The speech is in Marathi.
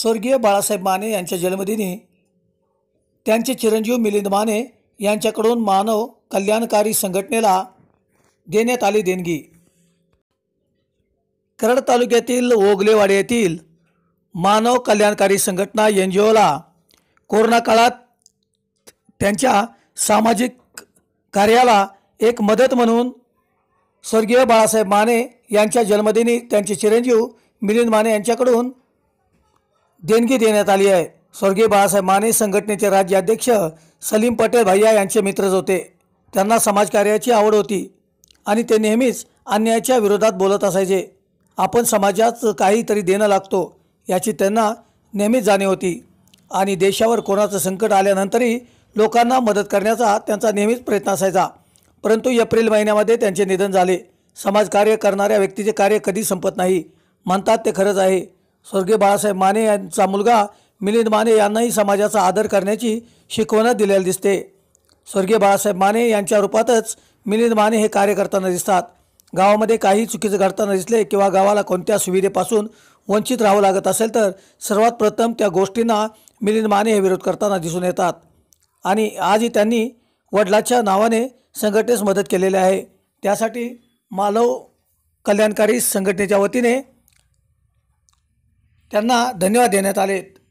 स्वर्गीय बाळासाहेब माने यांच्या जन्मदिनी त्यांचे चिरंजीव मिलिंद माने यांच्याकडून मानव कल्याणकारी संघटनेला देण्यात आली देणगी करड तालुक्यातील ओगलेवाडी येथील मानव कल्याणकारी संघटना एन जी ओला कोरोना काळात त्यांच्या सामाजिक कार्याला एक मदत म्हणून स्वर्गीय बाळासाहेब माने यांच्या जन्मदिनी त्यांचे चिरंजीव मिलिंद माने यांच्याकडून देणगी देण्यात आली आहे स्वर्गीय बाळासाहेब माने संघटनेचे राज्याध्यक्ष सलीम पटेल भैया यांचे मित्रच होते त्यांना समाजकार्याची आवड होती आणि ते नेहमीच अन्यायाच्या विरोधात बोलत असायचे आपण समाजात काहीतरी देणं लागतो याची त्यांना नेहमीच जाणीव होती आणि देशावर कोणाचं संकट आल्यानंतरही लोकांना मदत करण्याचा त्यांचा नेहमीच प्रयत्न असायचा परंतु एप्रिल महिन्यामध्ये त्यांचे निधन झाले समाजकार्य करणाऱ्या व्यक्तीचे कार्य कधी संपत नाही म्हणतात ते खरंच आहे स्वर्गीय बाळासाहेब माने यांचा मुलगा मिलिंद माने यांनाही समाजाचा आदर करण्याची शिकवण दिलेली दिसते स्वर्गीय बाळासाहेब माने यांच्या रूपातच मिलिंद माने हे कार्य करताना दिसतात गावामध्ये काही चुकीचं घडताना दिसले किंवा गावाला कोणत्या सुविधेपासून वंचित राहावं लागत असेल तर सर्वात प्रथम त्या गोष्टींना मिलिंद माने हे विरोध करताना दिसून येतात आणि आजही त्यांनी वडिलाच्या नावाने संघटनेस मदत केलेली आहे त्यासाठी मालव कल्याणकारी संघटनेच्या वतीने त्यांना धन्यवाद देण्यात आलेत